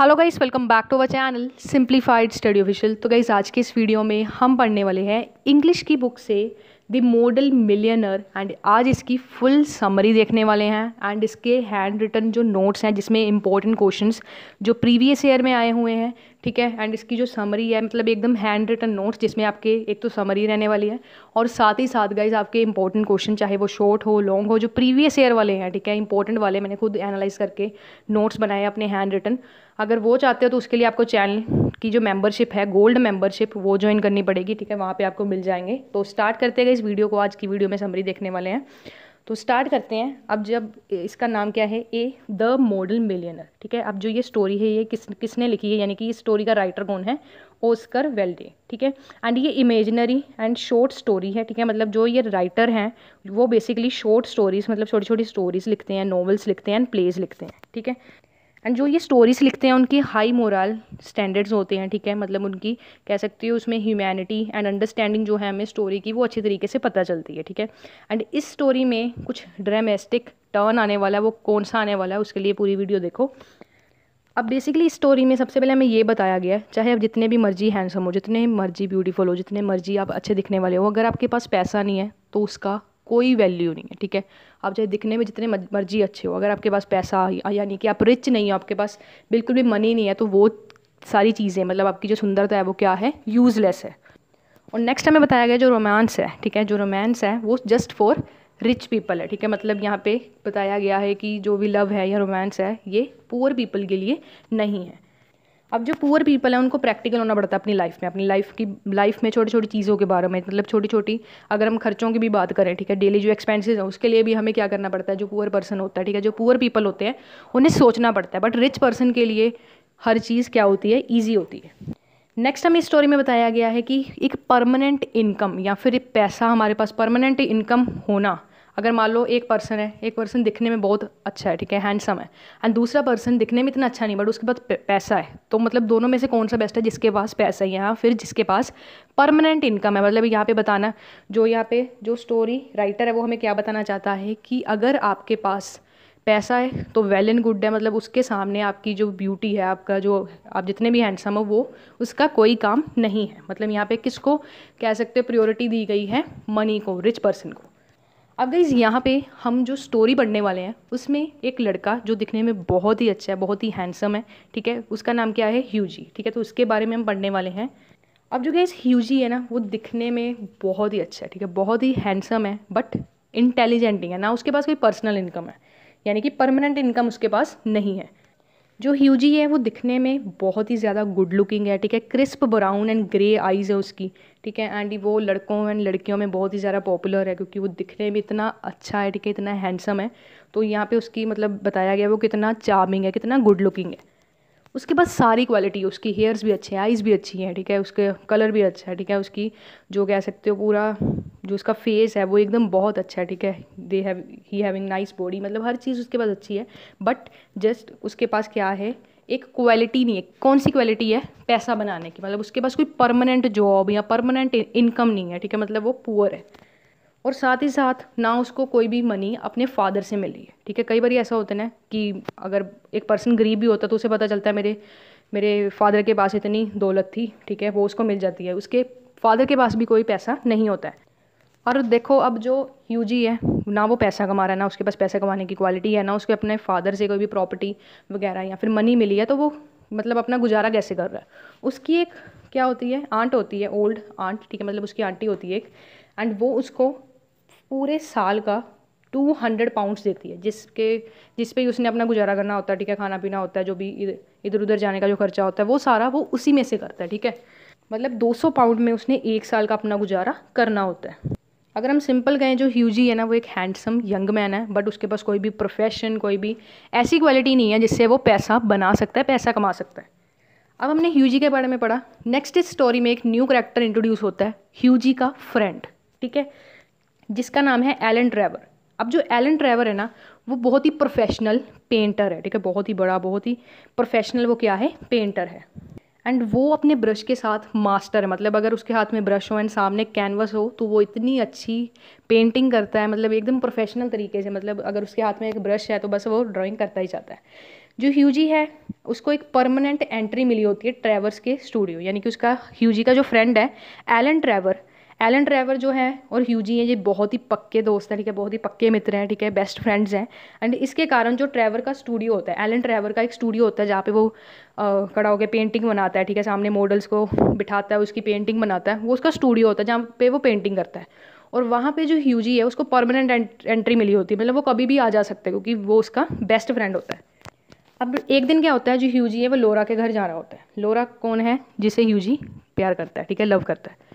hello guys welcome back to our channel simplified study official तो guys आज के इस वीडियो में हम पढ़ने वाले हैं इंग्लिश की बुक से द मॉडल मिलियनर एंड आज इसकी फुल समरी देखने वाले हैं एंड इसके हैंड रिटन जो नोट्स हैं जिसमें इंपॉर्टेंट क्वेश्चंस जो प्रीवियस ईयर में आए हुए हैं ठीक है एंड इसकी जो समरी है मतलब एकदम हैंड रिटन नोट्स जिसमें आपके एक तो समरी रहने वाली है और साथ ही साथ गाइज आपके इंपॉर्टेंट क्वेश्चन चाहे वो शॉर्ट हो लॉन्ग हो जो प्रीवियस ईयर वाले हैं ठीक है इंपॉर्टेंट वाले मैंने खुद एनालाइज करके नोट्स बनाए अपने हैंड रिटन अगर वो चाहते हो तो उसके लिए आपको चैनल की जो मेंबरशिप है गोल्ड मेंबरशिप वो ज्वाइन करनी पड़ेगी ठीक है वहाँ पर आपको मिल जाएंगे तो स्टार्ट करते गए इस वीडियो को आज की वीडियो में समरी देखने वाले हैं तो स्टार्ट करते हैं अब जब इसका नाम क्या है ए द मॉडल मिलियनर ठीक है अब जो ये स्टोरी है ये किस किसने लिखी है यानी कि ये स्टोरी का राइटर कौन है ओस्कर वेल्डे ठीक है एंड ये इमेजिनरी एंड शॉर्ट स्टोरी है ठीक है मतलब जो ये राइटर हैं वो बेसिकली शॉर्ट स्टोरीज मतलब छोटी छोटी स्टोरीज लिखते हैं नॉवल्स लिखते हैं एंड प्लेज लिखते हैं ठीक है एंड जो ये स्टोरीज लिखते हैं उनकी हाई मोरल स्टैंडर्ड्स होते हैं ठीक है मतलब उनकी कह सकते हो उसमें ह्यूमैनिटी एंड अंडरस्टैंडिंग जो है हमें स्टोरी की वो अच्छे तरीके से पता चलती है ठीक है एंड इस स्टोरी में कुछ ड्रामेस्टिक टर्न आने वाला है वो कौन सा आने वाला है उसके लिए पूरी वीडियो देखो अब बेसिकली इस स्टोरी में सबसे पहले हमें ये बताया गया है चाहे आप जितने भी मर्जी हैंडसम हो जितने मर्जी ब्यूटीफुल हो जितने मर्जी आप अच्छे दिखने वाले हो अगर आपके पास पैसा नहीं है तो उसका कोई वैल्यू नहीं है ठीक है आप चाहे दिखने में जितने मर्जी अच्छे हो अगर आपके पास पैसा यानी कि आप रिच नहीं हो आपके पास बिल्कुल भी मनी नहीं है तो वो सारी चीज़ें मतलब आपकी जो सुंदरता है वो क्या है यूज़लेस है और नेक्स्ट हमें बताया गया जो रोमांस है ठीक है जो रोमांस है वो जस्ट फॉर रिच पीपल है ठीक है मतलब यहाँ पे बताया गया है कि जो भी लव है या रोमांस है ये पुअर पीपल के लिए नहीं है अब जो पुअर पीपल हैं उनको प्रैक्टिकल होना पड़ता है अपनी लाइफ में अपनी लाइफ की लाइफ में छोटी छोटी चीज़ों के बारे में मतलब छोटी छोटी अगर हम खर्चों की भी बात करें ठीक है डेली जो एक्सपेंसेस हैं उसके लिए भी हमें क्या करना पड़ता है जो पुअर पर्सन होता है ठीक है जो पुअर पीपल होते हैं उन्हें सोचना पड़ता है बट रिच पर्सन के लिए हर चीज़ क्या होती है ईजी होती है नेक्स्ट हमें स्टोरी में बताया गया है कि एक परमानेंट इनकम या फिर पैसा हमारे पास परमानेंट इनकम होना अगर मान लो एक पर्सन है एक पर्सन दिखने में बहुत अच्छा है ठीक है हैंडसम है एंड दूसरा पर्सन दिखने में इतना अच्छा नहीं बट उसके पास पैसा है तो मतलब दोनों में से कौन सा बेस्ट है जिसके पास पैसा है यहाँ फिर जिसके पास परमानेंट इनकम है मतलब यहाँ पे बताना जो यहाँ पे जो स्टोरी राइटर है वो हमें क्या बताना चाहता है कि अगर आपके पास पैसा है तो वेल एंड गुड है मतलब उसके सामने आपकी जो ब्यूटी है आपका जो आप जितने भी हैंडसम हो वो उसका कोई काम नहीं है मतलब यहाँ पे किसको कह सकते हो प्रियोरिटी दी गई है मनी को रिच पर्सन को अब गई यहाँ पे हम जो स्टोरी पढ़ने वाले हैं उसमें एक लड़का जो दिखने में बहुत ही अच्छा है बहुत ही हैंडसम है ठीक है उसका नाम क्या है ह्यूजी ठीक है तो उसके बारे में हम पढ़ने वाले हैं अब जो गैस ह्यूजी है ना वो दिखने में बहुत ही अच्छा है ठीक है बहुत ही हैंडसम है बट इंटेलिजेंट नहीं है ना उसके पास कोई पर्सनल इनकम है यानी कि परमानेंट इनकम उसके पास नहीं है जो ह्यूजी है वो दिखने में बहुत ही ज़्यादा गुड लुकिंग है ठीक है crisp brown and grey eyes है उसकी ठीक है एंड वो लड़कों एंड लड़कियों में बहुत ही ज़्यादा पॉपुलर है क्योंकि वो दिखने में इतना अच्छा है ठीक है इतना हैंडसम है तो यहाँ पे उसकी मतलब बताया गया वो कितना चार्मिंग है कितना गुड लुकिंग है उसके पास सारी क्वालिटी है उसकी हेयर्स भी अच्छे हैं आइज़ भी अच्छी हैं ठीक है उसके कलर भी अच्छा है ठीक है उसकी जो कह सकते हो पूरा जो उसका फेस है वो एकदम बहुत अच्छा है ठीक है they have he having nice body मतलब हर चीज़ उसके पास अच्छी है बट जस्ट उसके पास क्या है एक क्वालिटी नहीं है कौन सी क्वालिटी है पैसा बनाने की मतलब उसके पास कोई परमानेंट जॉब या परमानेंट इनकम नहीं है ठीक है मतलब वो पुअर है और साथ ही साथ ना उसको कोई भी मनी अपने फादर से मिली है ठीक है कई बार ऐसा होता है ना कि अगर एक पर्सन गरीब भी होता तो उसे पता चलता है मेरे मेरे फादर के पास इतनी दौलत थी ठीक है वो उसको मिल जाती है उसके फादर के पास भी कोई पैसा नहीं होता है और देखो अब जो यूजी है ना वो पैसा कमा रहा है ना उसके पास पैसा कमाने की क्वालिटी है ना उसके अपने फादर से कोई भी प्रॉपर्टी वगैरह या फिर मनी मिली है तो वो मतलब अपना गुजारा कैसे कर रहा है उसकी एक क्या होती है आंट होती है ओल्ड आंट ठीक है मतलब उसकी आंटी होती है एक एंड वो उसको पूरे साल का टू हंड्रेड पाउंड्स देती है जिसके जिस पे उसने अपना गुजारा करना होता है ठीक है खाना पीना होता है जो भी इधर उधर जाने का जो खर्चा होता है वो सारा वो उसी में से करता है ठीक है मतलब 200 पाउंड में उसने एक साल का अपना गुजारा करना होता है अगर हम सिंपल गए जो ह्यूजी है ना वो एक हैंडसम यंग मैन है बट उसके पास कोई भी प्रोफेशन कोई भी ऐसी क्वालिटी नहीं है जिससे वो पैसा बना सकता है पैसा कमा सकता है अब हमने ह्यूजी के बारे में पढ़ा नेक्स्ट इस स्टोरी में एक न्यू करेक्टर इंट्रोड्यूस होता है ह्यूजी का फ्रेंड ठीक है जिसका नाम है एलन ड्राइवर अब जो एलन ड्राइवर है ना वो बहुत ही प्रोफेशनल पेंटर है ठीक है बहुत ही बड़ा बहुत ही प्रोफेशनल वो क्या है पेंटर है एंड वो अपने ब्रश के साथ मास्टर है मतलब अगर उसके हाथ में ब्रश हो एंड सामने कैनवस हो तो वो इतनी अच्छी पेंटिंग करता है मतलब एकदम प्रोफेशनल तरीके से मतलब अगर उसके हाथ में एक ब्रश है तो बस वो ड्राइंग करता ही जाता है जो ह्यूजी है उसको एक परमानेंट एंट्री मिली होती है ट्रेवर्स के स्टूडियो यानी कि उसका ह्यूजी का जो फ्रेंड है एलन ट्रेवर एलन ट्रेवर जो है और ह्यूजी हैं ये बहुत ही पक्के दोस्त हैं ठीक है बहुत ही पक्के मित्र हैं ठीक है बेस्ट फ्रेंड्स हैं एंड इसके कारण जो ट्रेवर का स्टूडियो होता है एलन ट्रेवर का एक स्टूडियो होता है जहाँ पे वो कड़ा खड़ा होकर पेंटिंग बनाता है ठीक है सामने मॉडल्स को बिठाता है उसकी पेंटिंग बनाता है वो उसका स्टूडियो होता है जहाँ पे वो पेंटिंग करता है और वहाँ पे जो ह्यूजी है उसको परमानेंट एंट्री मिली होती है मतलब वो कभी भी आ जा सकता है क्योंकि वो उसका बेस्ट फ्रेंड होता है अब एक दिन क्या होता है जो ह्यूजी है वो लोरा के घर जा रहा होता है लोरा कौन है जिसे ह्यूजी प्यार करता है ठीक है लव करता है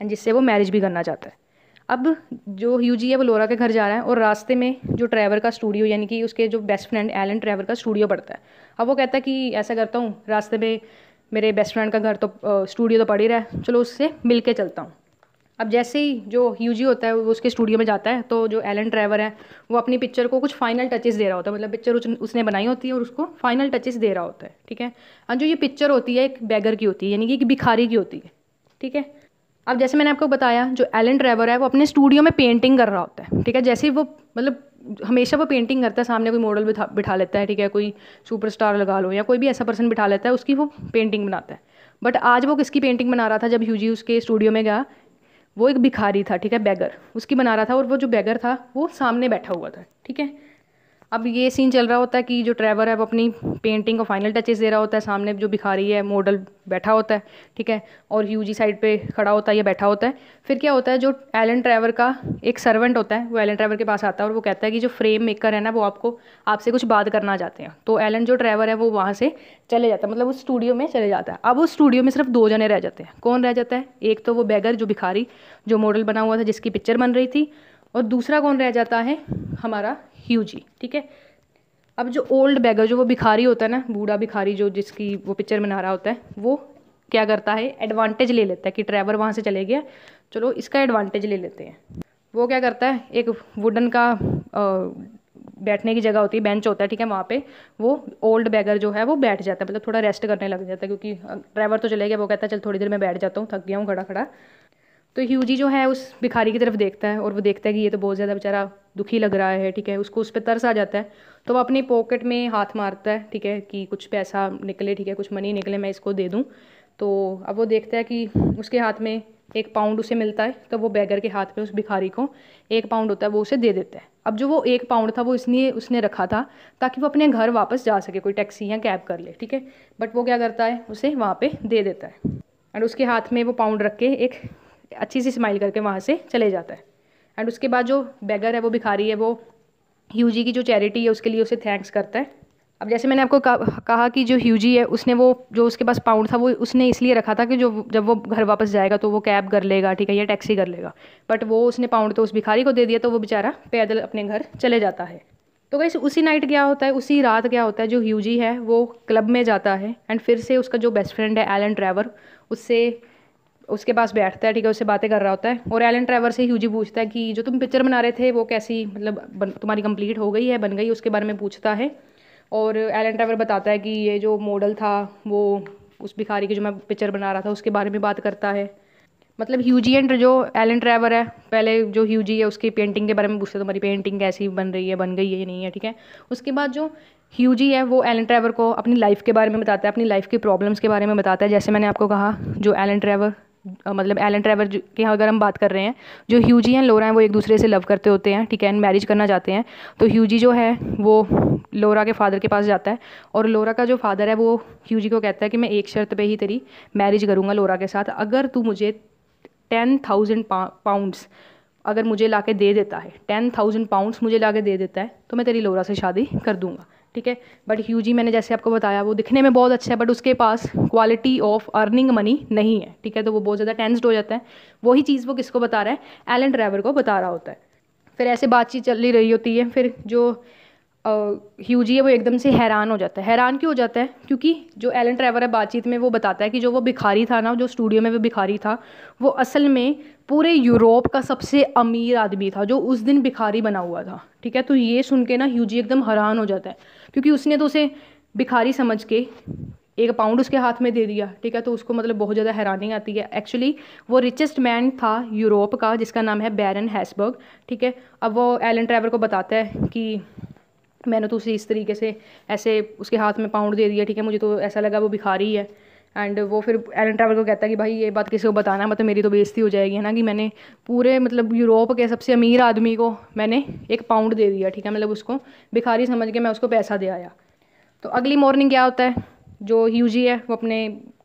एंड जिससे वो मैरिज भी करना चाहता है अब जो यू है वो लोरा के घर जा रहा है और रास्ते में जो ट्रैवर का स्टूडियो यानी कि उसके जो बेस्ट फ्रेंड एलन ट्रैवर का स्टूडियो पड़ता है अब वो कहता है कि ऐसा करता हूँ रास्ते में मेरे बेस्ट फ्रेंड का घर तो स्टूडियो तो पड़ ही रहा है चलो उससे मिल के चलता हूँ अब जैसे ही जो यू होता है वो उसके स्टूडियो में जाता है तो जो एलन ट्रैवर है वो अपनी पिक्चर को कुछ फाइनल टचेस दे रहा होता है मतलब पिक्चर उसने बनाई होती है और उसको फाइनल टचेस दे रहा होता है ठीक है और जो ये पिक्चर होती है एक बैगर की होती है यानी कि एक भिखारी की होती है ठीक है अब जैसे मैंने आपको बताया जो एलन ड्राइवर है वो अपने स्टूडियो में पेंटिंग कर रहा होता है ठीक है जैसे वो मतलब हमेशा वो पेंटिंग करता है सामने कोई मॉडल बिठा बिठा लेता है ठीक है कोई सुपरस्टार लगा लो या कोई भी ऐसा पर्सन बिठा लेता है उसकी वो पेंटिंग बनाता है बट आज वो किसकी पेंटिंग बना रहा था जब यूजी उसके स्टूडियो में गया वो एक भिखारी था ठीक है बैगर उसकी बना रहा था और वो जो बैगर था वो सामने बैठा हुआ था ठीक है अब ये सीन चल रहा होता है कि जो ड्राइवर है वो अपनी पेंटिंग को फाइनल टचेस दे रहा होता है सामने जो भिखारी है मॉडल बैठा होता है ठीक है और जी साइड पे खड़ा होता है या बैठा होता है फिर क्या होता है जो एलन ड्राइवर का एक सर्वेंट होता है वो एलन ड्राइवर के पास आता है और वो कहता है कि जो फ्रेम मेकर है ना वो आपको आपसे कुछ बात करना चाहते हैं तो एलन जो ड्राइवर है वो वहाँ से चले जाता है मतलब उस स्टूडियो में चले जाता है अब उस स्टूडियो में सिर्फ दो जने रह जाते हैं कौन रह जाता है एक तो वो बैगर जो भिखारी जो मॉडल बना हुआ था जिसकी पिक्चर बन रही थी और दूसरा कौन रह जाता है हमारा ह्यूजी ठीक है अब जो ओल्ड बैगर जो वो भिखारी होता है ना बूढ़ा भिखारी जो जिसकी वो पिक्चर बना रहा होता है वो क्या करता है एडवांटेज ले लेता है कि ड्राइवर वहाँ से चले गया चलो इसका एडवांटेज ले लेते हैं वो क्या करता है एक वुडन का आ, बैठने की जगह होती है बेंच होता है ठीक है वहाँ पे वो ओल्ड बैगर जो है वो बैठ जाता है मतलब थोड़ा रेस्ट करने लग जाता है क्योंकि ड्राइवर तो चले गया वो कहता है चल थोड़ी देर में बैठ जाता हूँ थक गया हूँ खड़ा खड़ा तो ह्यूजी जो है उस भिखारी की तरफ देखता है और वो देखता है कि ये तो बहुत ज़्यादा बेचारा दुखी लग रहा है ठीक है उसको उस पर तरस आ जाता है तो वो अपनी पॉकेट में हाथ मारता है ठीक है कि कुछ पैसा निकले ठीक है कुछ मनी निकले मैं इसको दे दूँ तो अब वो देखता है कि उसके हाथ में एक पाउंड उसे मिलता है तो वो बैगर के हाथ में उस भिखारी को एक पाउंड होता है वो उसे दे देता है अब जो वो एक पाउंड था वो इसलिए उसने रखा था ताकि वो अपने घर वापस जा सके कोई टैक्सी या कैब कर ले ठीक है बट वो क्या करता है उसे वहाँ पे दे देता है और उसके हाथ में वो पाउंड रख के एक अच्छी सी स्माइल करके वहाँ से चले जाता है एंड उसके बाद जो बेगर है वो भिखारी है वो ह्यूजी की जो चैरिटी है उसके लिए उसे थैंक्स करता है अब जैसे मैंने आपको कहा कि जो ह्यूजी है उसने वो जो उसके पास पाउंड था वो उसने इसलिए रखा था कि जो जब वो घर वापस जाएगा तो वो कैब कर लेगा ठीक है या टैक्सी कर लेगा बट वो उसने पाउंड तो उस भिखारी को दे दिया तो वो बेचारा पैदल अपने घर चले जाता है तो वैसे उसी नाइट क्या होता है उसी रात क्या होता है जो ह्यूजी है वो क्लब में जाता है एंड फिर से उसका जो बेस्ट फ्रेंड है एलन ड्राइवर उससे उसके पास बैठता है ठीक है उससे बातें कर रहा होता है और एलन ट्रेवर से ह्यूजी पूछता है कि जो तुम पिक्चर बना रहे थे वो कैसी मतलब तुम्हारी कंप्लीट हो गई है बन गई उसके बारे में पूछता है और एलन ट्रेवर बताता है कि ये जो मॉडल था वो उस भिखारी की जो मैं पिक्चर बना रहा था उसके बारे में बात करता है मतलब ह्यूजी एंड जो एलन ट्रैवर है पहले जो ह्यूजी है उसकी पेंटिंग के बारे में पूछता है तुम्हारी पेंटिंग कैसी बन रही है बन गई है या नहीं है ठीक है उसके बाद जो ह्यूजी है वो एलन ट्रेवर को अपनी लाइफ के बारे में बताता है अपनी लाइफ की प्रॉब्लम्स के बारे में बताता है जैसे मैंने आपको कहा जो एलन ट्रैवर मतलब एलन ट्रेवर के यहाँ अगर हम बात कर रहे हैं जो ह्यूजी एंड लोरा हैं वो एक दूसरे से लव करते होते हैं ठीक है एंड मैरिज करना चाहते हैं तो ह्यूजी जो है वो लोरा के फादर के पास जाता है और लोरा का जो फादर है वो ह्यूजी को कहता है कि मैं एक शर्त पे ही तेरी मैरिज करूँगा लोरा के साथ अगर तू मुझे टेन थाउजेंड पाउंड्स अगर मुझे ला के दे देता है टेन थाउजेंड पाउंड्स मुझे ला के दे देता है तो मैं तेरी लोरा से शादी कर दूँगा ठीक है बट ह्यूजी मैंने जैसे आपको बताया वो दिखने में बहुत अच्छा है बट उसके पास क्वालिटी ऑफ अर्निंग मनी नहीं है ठीक है तो वो बहुत ज़्यादा टेंसड हो जाता है वही चीज़ वो किसको बता रहा है एलन ड्राइवर को बता रहा होता है फिर ऐसे बातचीत चल रही होती है फिर जो ह्यूजी है वो एकदम से हैरान हो जाता है हैरान क्यों हो जाता है क्योंकि जो एलन ट्रेवर है बातचीत में वो बताता है कि जो वो भिखारी था ना जो स्टूडियो में वो भिखारी था वो असल में पूरे यूरोप का सबसे अमीर आदमी था जो उस दिन भिखारी बना हुआ था ठीक है तो ये सुन के ना ह्यूजी एकदम हैरान हो जाता है क्योंकि उसने तो उसे भिखारी समझ के एक पाउंड उसके हाथ में दे दिया ठीक है तो उसको मतलब बहुत ज़्यादा हैरानी आती है एक्चुअली वो रिचेस्ट मैन था यूरोप का जिसका नाम है बैरन हैसबर्ग ठीक है अब वो एलन ट्रेवर को बताता है कि मैंने तो उसे इस तरीके से ऐसे उसके हाथ में पाउंड दे दिया ठीक है मुझे तो ऐसा लगा वो भिखारी है एंड वो फिर एलन ट्रैवल को कहता है कि भाई ये बात किसी को बताना मतलब मेरी तो बेइज्जती हो जाएगी है ना कि मैंने पूरे मतलब यूरोप के सबसे अमीर आदमी को मैंने एक पाउंड दे दिया ठीक है मतलब उसको भिखारी समझ के मैं उसको पैसा दे आया तो अगली मॉर्निंग क्या होता है जो ह्यूजी है वो अपने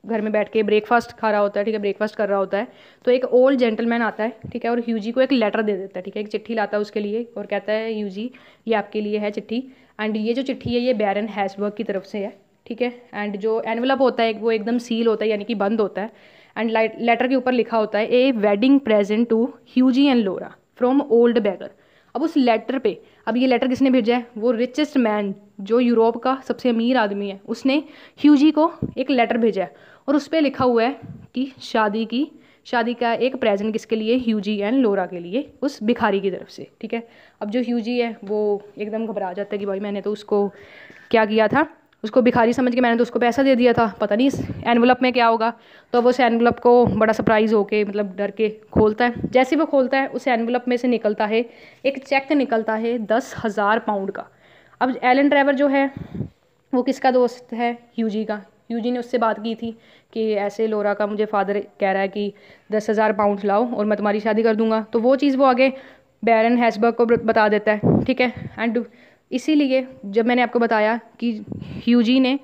घर में बैठ के ब्रेकफास्ट खा रहा होता है ठीक है ब्रेकफास्ट कर रहा होता है तो एक ओल्ड जेंटलमैन आता है ठीक है और ह्यूजी को एक लेटर दे देता है ठीक है एक चिट्ठी लाता है उसके लिए और कहता है यूजी ये आपके लिए है चिट्ठी एंड ये जो चिट्ठी है ये बैरन हैसबर्ग की तरफ से है ठीक है एंड जो एनवलप होता है वो एकदम सील होता है यानी कि बंद होता है एंड लेटर के ऊपर लिखा होता है a wedding present to Hughie and Laura from old beggar अब उस लेटर पे अब ये लेटर किसने भेजा है वो रिचेस्ट मैन जो यूरोप का सबसे अमीर आदमी है उसने ह्यूजी को एक लेटर भेजा है और उस पर लिखा हुआ है कि शादी की शादी का एक प्रेजेंट किसके लिए ह्यूजी एंड लोरा के लिए उस भिखारी की तरफ से ठीक है अब जो ह्यूजी है वो एकदम घबरा जाता है कि भाई मैंने तो उसको क्या किया था उसको भिखारी समझ के मैंने तो उसको पैसा दे दिया था पता नहीं इस एनवलप में क्या होगा तो वो उस एनवलप को बड़ा सरप्राइज़ होके मतलब डर के खोलता है जैसे वो खोलता है उस एनवलप में से निकलता है एक चेक निकलता है दस हज़ार पाउंड का अब एलन ड्राइवर जो है वो किसका दोस्त है यूजी का यूजी ने उससे बात की थी कि ऐसे लोरा का मुझे फादर कह रहा है कि दस हज़ार पाउंड लाओ और मैं तुम्हारी शादी कर दूंगा तो वो चीज़ वो आगे बैरन हैसबर्ग को बता देता है ठीक है एंड इसीलिए जब मैंने आपको बताया कि ह्यूजी ने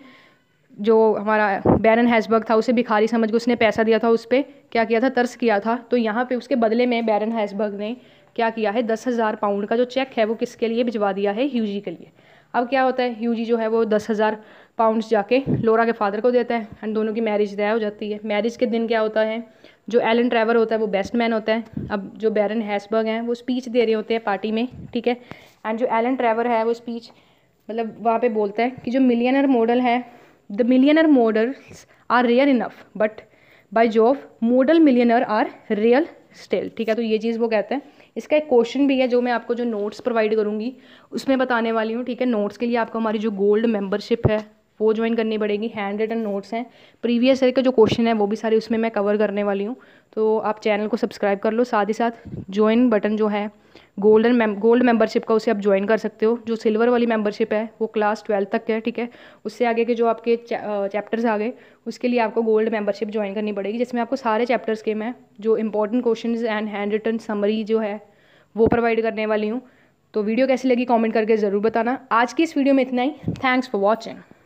जो हमारा बैरन हैसबर्ग था उसे भिखारी समझ के उसने पैसा दिया था उस पर क्या किया था तर्स किया था तो यहाँ पे उसके बदले में बैरन हैसबर्ग ने क्या किया है दस हज़ार पाउंड का जो चेक है वो किसके लिए भिजवा दिया है ह्यूजी के लिए अब क्या होता है ह्यूजी जो है वो दस हज़ार पाउंड्स जाके लोरा के फादर को देता है एंड दोनों की मैरिज तय हो जाती है मैरिज के दिन क्या होता है जो एलन ट्रैवर होता है वो बेस्ट मैन होता है अब जो बैरन हैसबर्ग हैं वो स्पीच दे रहे होते हैं पार्टी में ठीक है एंड जो एलन ट्रेवर है वो स्पीच मतलब वहाँ पे बोलता है कि जो मिलियनर मॉडल है the millionaire models are rare enough but by job model millionaire are real still ठीक है तो ये चीज़ वो कहते हैं इसका एक क्वेश्चन भी है जो मैं आपको जो नोट्स प्रोवाइड करूँगी उसमें बताने वाली हूँ ठीक है नोट्स के लिए आपको हमारी जो गोल्ड मेम्बरशिप है वो ज्वाइन करनी पड़ेगी हैंड रिटन नोट्स हैं प्रीवियस ईयर के जो क्वेश्चन है वो भी सारे उसमें मैं कवर करने वाली हूँ तो आप चैनल को सब्सक्राइब कर लो साथ ही साथ ज्वाइन बटन जो है गोल्डन मेम गोल्ड मेंबरशिप का उसे आप ज्वाइन कर सकते हो जो सिल्वर वाली मेंबरशिप है वो क्लास ट्वेल्थ तक है ठीक है उससे आगे के जो आपके चैप्टर्स आ गए उसके लिए आपको गोल्ड मेंबरशिप ज्वाइन करनी पड़ेगी जिसमें आपको सारे चैप्टर्स के मैं जो important question and handwritten summary जो है वो प्रोवाइड करने वाली हूँ तो वीडियो कैसी लगी कमेंट करके ज़रूर बताना आज की इस वीडियो में इतना ही थैंक्स फॉर वॉचिंग